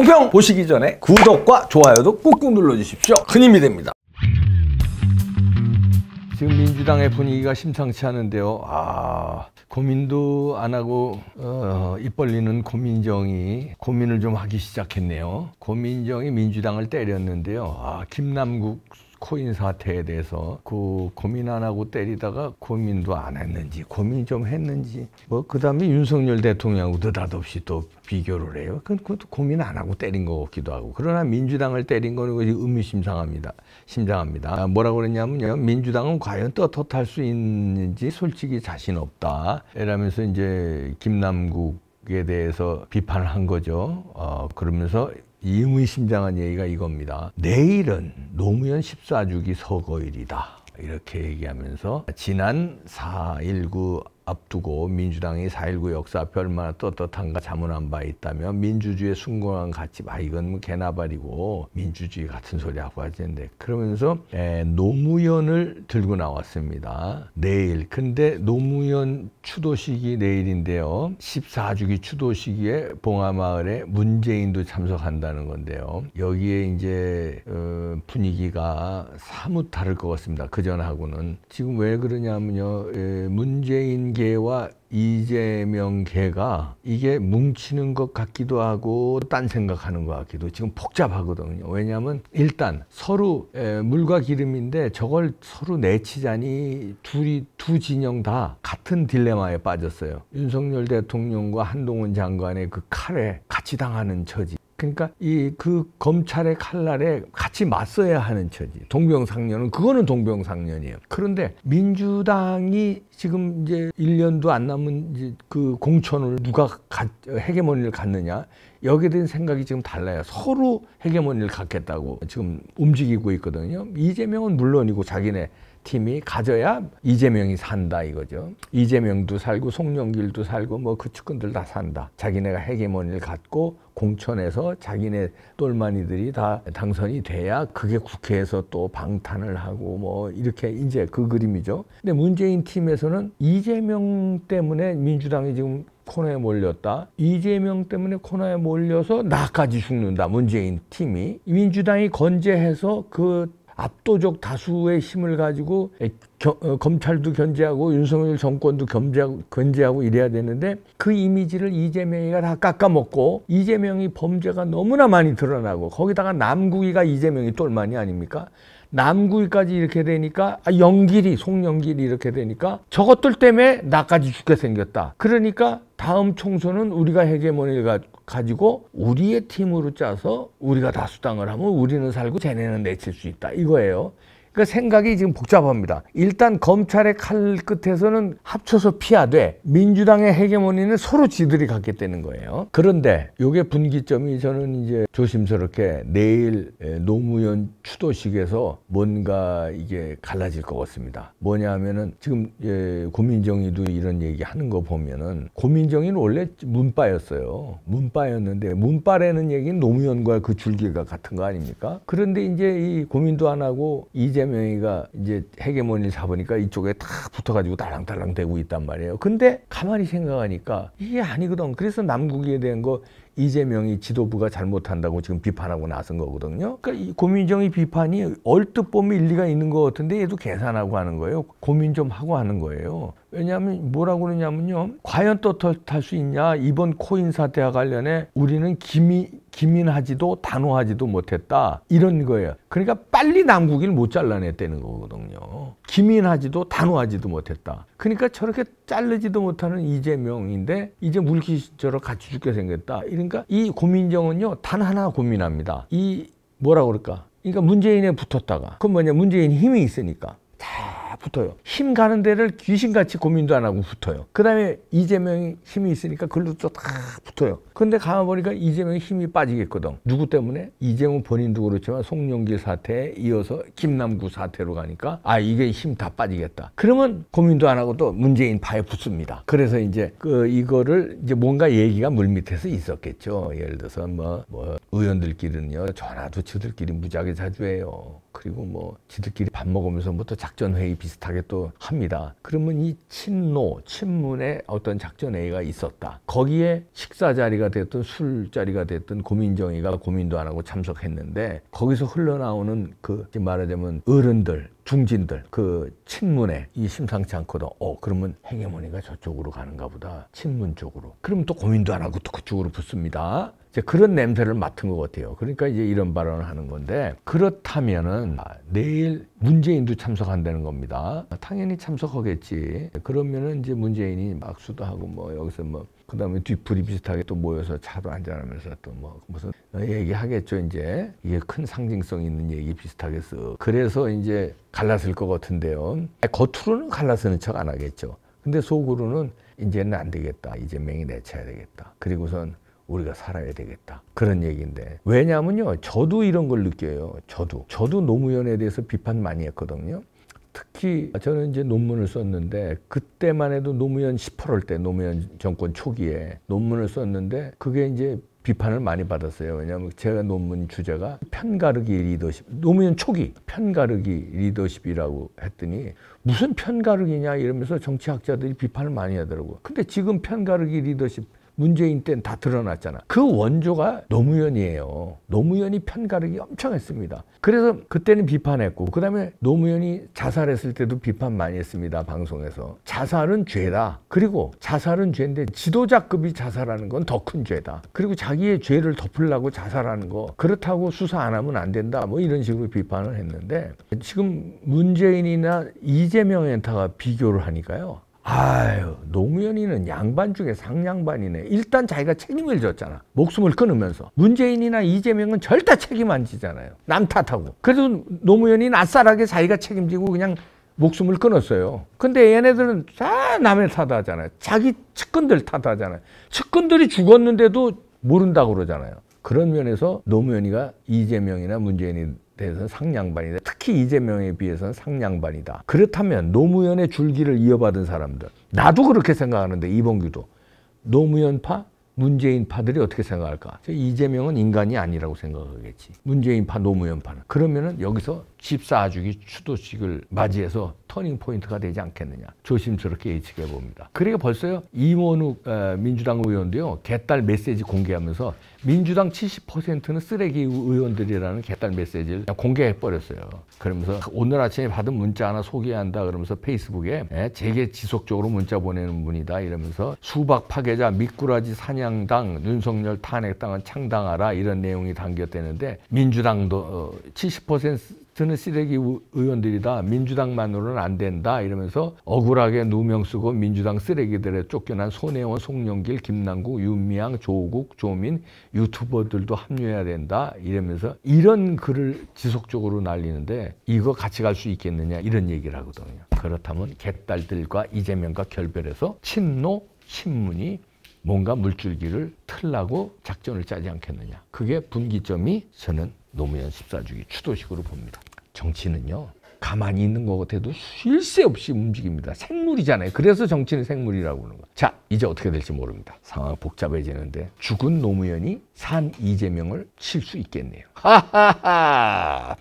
똥평 보시기 전에 구독과 좋아요도 꾹꾹 눌러주십시오. 큰 힘이 됩니다. 지금 민주당의 분위기가 심상치 않은데요. 아 고민도 안 하고 어, 입 벌리는 고민정이 고민을 좀 하기 시작했네요. 고민정이 민주당을 때렸는데요. 아 김남국 코인 사태에 대해서 그 고민 안 하고 때리다가 고민도 안 했는지 고민 좀 했는지 뭐 그다음에 윤석열 대통령하고 느닷없이 또 비교를 해요. 그 그것도 고민 안 하고 때린 거 같기도 하고 그러나 민주당을 때린 거는 의미심상합니다. 심장합니다. 아, 뭐라고 그랬냐면요. 민주당은 과연 떳떳할 수 있는지 솔직히 자신 없다. 이러면서 이제 김남국 에 대해서 비판을 한 거죠. 어, 그러면서 의심장한 얘기가 이겁니다. 내일은 노무현 14주기 서거일이다. 이렇게 얘기하면서 지난 4.19 앞두고 민주당이 4.19 역사 앞에 얼마나 떳떳한가 자문한 바 있다며 민주주의의 숭고한 가치, 아 이건 뭐 개나발이고 민주주의 같은 소리하고 하는데 그러면서 에, 노무현을 들고 나왔습니다. 내일 근데 노무현 추도식이 내일인데요. 14주기 추도식에 봉하마을에 문재인도 참석한다는 건데요. 여기에 이제 어, 분위기가 사뭇 다를 것 같습니다. 그전하고는 지금 왜 그러냐면요. 에, 문재인 이와이재명개가 이게 뭉치는 것 같기도 하고 딴 생각하는 것 같기도 지금 복잡하거든요. 왜냐하면 일단 서로 물과 기름인데 저걸 서로 내치자니 둘이 두 진영 다 같은 딜레마에 빠졌어요. 윤석열 대통령과 한동훈 장관의 그 칼에 같이 당하는 처지. 그러니까 이 그 검찰의 칼날에 같이 맞서야 하는 처지. 동병상련은 그거는 동병상련이에요. 그런데 민주당이 지금 이제 1년도 안 남은 이제 그 공천을 누가 가, 헤게모니를 갖느냐 여기에 대한 생각이 지금 달라요. 서로 헤게모니를 갖겠다고 지금 움직이고 있거든요. 이재명은 물론이고 자기네 팀이 가져야 이재명이 산다 이거죠. 이재명도 살고 송영길도 살고 뭐 그 측근들 다 산다. 자기네가 헤게모니를 갖고 공천에서 자기네 똘마니들이 다 당선이 돼야 그게 국회에서 또 방탄을 하고 뭐 이렇게 이제 그 그림이죠. 근데 문재인 팀에서는 이재명 때문에 민주당이 지금 코너에 몰렸다. 이재명 때문에 코너에 몰려서 나까지 죽는다. 문재인 팀이 민주당이 건재해서 그 압도적 다수의 힘을 가지고 예, 겨, 어, 검찰도 견제하고 윤석열 정권도 견제하고, 견제하고 이래야 되는데 그 이미지를 이재명이가 다 깎아먹고 이재명이 범죄가 너무나 많이 드러나고 거기다가 남국이가 이재명이 똘만이 아닙니까? 남구까지 이렇게 되니까 아, 영길이 송영길이 이렇게 되니까 저것들 때문에 나까지 죽게 생겼다. 그러니까 다음 총선은 우리가 해계모니를 가지고 우리의 팀으로 짜서 우리가 다수당을 하면 우리는 살고 쟤네는 내칠 수 있다. 이거예요. 그 생각이 지금 복잡합니다. 일단 검찰의 칼 끝에서는 합쳐서 피하되 민주당의 헤게모니는 서로 지들이 갖게 되는 거예요. 그런데 이게 분기점이 저는 이제 조심스럽게 내일 예, 노무현 추도식에서 뭔가 이게 갈라질 것 같습니다. 뭐냐 하면은 지금 예, 고민정이도 이런 얘기 하는 거 보면은 고민정이는 원래 문빠였어요. 문빠였는데 문빠라는 얘기는 노무현과 그 줄기가 같은 거 아닙니까? 그런데 이제 이 고민도 안 하고 이제 이재명이가 이제 헤게모니를 잡으니까 이쪽에 탁 붙어가지고 달랑달랑 대고 있단 말이에요. 근데 가만히 생각하니까 이게 아니거든. 그래서 남국에 대한 거 이재명이 지도부가 잘못한다고 지금 비판하고 나선 거거든요. 그러니까 이고민정의 비판이 얼뜻 보면 일리가 있는 것 같은데 얘도 계산하고 하는 거예요. 고민 좀 하고 하는 거예요. 왜냐하면 뭐라고 그러냐면요. 과연 또 탈 수 있냐. 이번 코인 사태와 관련해 우리는 김이 기민하지도 단호하지도 못했다 이런 거예요 그러니까 빨리 남국인을못 잘라냈다는 거거든요 기민하지도 단호하지도 못했다 그러니까 저렇게 자르지도 못하는 이재명인데 이제 물기처럼 같이 죽게 생겼다 그러니까 이 고민정은요 단 하나 고민합니다 이 뭐라 그럴까 그러니까 문재인에 붙었다가 그건 뭐냐 문재인 힘이 있으니까 붙어요. 힘 가는 데를 귀신같이 고민도 안 하고 붙어요. 그 다음에 이재명이 힘이 있으니까 그걸로또다 붙어요. 근데 가만 보니까 이재명이 힘이 빠지겠거든. 누구 때문에? 이재명 본인도 그렇지만 송영길 사태에 이어서 김남구 사태로 가니까 아 이게 힘 다 빠지겠다. 그러면 고민도 안 하고 또 문재인 파에 붙습니다. 그래서 이제 그 이거를 이제 뭔가 얘기가 물밑에서 있었겠죠. 예를 들어서 뭐, 뭐 의원들끼리는요 전화도 저들끼리 무지하게 자주 해요. 그리고 뭐 지들끼리 밥 먹으면서 뭐 또 작전회의 비슷하게 또 합니다. 그러면 이 친노, 친문의 어떤 작전회의가 있었다. 거기에 식사 자리가 됐든 술 자리가 됐든 고민정이가 고민도 안 하고 참석했는데 거기서 흘러나오는 그 말하자면 어른들, 중진들 그 친문에 이 심상치 않거든 어 그러면 행해머니가 저쪽으로 가는가 보다 친문 쪽으로 그럼 또 고민도 안 하고 또 그쪽으로 붙습니다 이제 그런 냄새를 맡은 것 같아요 그러니까 이제 이런 발언을 하는 건데 그렇다면은 아, 내일 문재인도 참석한다는 겁니다. 당연히 참석하겠지. 그러면은 이제 문재인이 막수도 하고 뭐 여기서 뭐 그다음에 뒤풀이 비슷하게 또 모여서 차도 안전하면서또 뭐 무슨 얘기하겠죠 이제 이게 큰 상징성 있는 얘기 비슷하게 써. 그래서 이제 갈랐을 것 같은데요. 겉으로는 갈라서는 척 안 하겠죠. 근데 속으로는 이제는 안 되겠다. 이제맹이 내쳐야 되겠다. 그리고선 우리가 살아야 되겠다. 그런 얘기인데. 왜냐면요. 저도 이런 걸 느껴요. 저도. 저도 노무현에 대해서 비판 많이 했거든요. 특히 저는 이제 논문을 썼는데 그때만 해도 노무현 18월 때 노무현 정권 초기에 논문을 썼는데 그게 이제 비판을 많이 받았어요. 왜냐하면 제가 논문 주제가 편가르기 리더십, 노무현 초기 편가르기 리더십이라고 했더니 무슨 편가르기냐 이러면서 정치학자들이 비판을 많이 하더라고요. 근데 지금 편가르기 리더십 문재인 때는 다 드러났잖아. 그 원조가 노무현이에요. 노무현이 편가르기 엄청 했습니다. 그래서 그때는 비판했고 그다음에 노무현이 자살했을 때도 비판 많이 했습니다. 방송에서. 자살은 죄다. 그리고 자살은 죄인데 지도자급이 자살하는 건 더 큰 죄다. 그리고 자기의 죄를 덮으려고 자살하는 거 그렇다고 수사 안 하면 안 된다. 뭐 이런 식으로 비판을 했는데 지금 문재인이나 이재명 엔터가 비교를 하니까요. 아유 노무현이는 양반 중에 상양반이네 일단 자기가 책임을 졌잖아 목숨을 끊으면서 문재인이나 이재명은 절대 책임 안 지잖아요 남 탓하고 그래도 노무현이 낯설하게 자기가 책임지고 그냥 목숨을 끊었어요 근데 얘네들은 다 남의 탓 하잖아요 자기 측근들 탓 하잖아요 측근들이 죽었는데도 모른다고 그러잖아요 그런 면에서 노무현이가 이재명이나 문재인이 대해서는 상양반이다. 특히 이재명에 비해서는 상양반이다. 그렇다면 노무현의 줄기를 이어받은 사람들 나도 그렇게 생각하는데 이봉규도 노무현파 문재인파들이 어떻게 생각할까? 이재명은 인간이 아니라고 생각하겠지. 문재인파, 노무현파는. 그러면은 여기서 집사주기 추도식을 맞이해서 터닝 포인트가 되지 않겠느냐. 조심스럽게 예측해 봅니다. 그래야 그러니까 벌써요. 이원욱 민주당 의원도요. 개딸 메시지 공개하면서 민주당 70%는 쓰레기 의원들이라는 개딸 메시지를 공개해버렸어요. 그러면서 오늘 아침에 받은 문자 하나 소개한다 그러면서 페이스북에 예, 제게 지속적으로 문자 보내는 분이다 이러면서 수박 파괴자 미꾸라지 사냥당 윤석열 탄핵당은 창당하라 이런 내용이 담겼다는데 민주당도 70% 어, 저는 쓰레기 의원들이다. 민주당만으로는 안 된다. 이러면서 억울하게 누명 쓰고 민주당 쓰레기들에 쫓겨난 손혜원, 송영길, 김남국, 윤미향, 조국, 조민 유튜버들도 합류해야 된다. 이러면서 이런 글을 지속적으로 날리는데 이거 같이 갈 수 있겠느냐 이런 얘기를 하거든요. 그렇다면 개딸들과 이재명과 결별해서 친노 친문이 뭔가 물줄기를 틀라고 작전을 짜지 않겠느냐. 그게 분기점이 저는 노무현 14주기 추도식으로 봅니다. 정치는요. 가만히 있는 것 같아도 쉴 새 없이 움직입니다. 생물이잖아요. 그래서 정치는 생물이라고 하는 거. 자, 이제 어떻게 될지 모릅니다. 상황 복잡해지는데 죽은 노무현이 산 이재명을 칠 수 있겠네요. 하하하.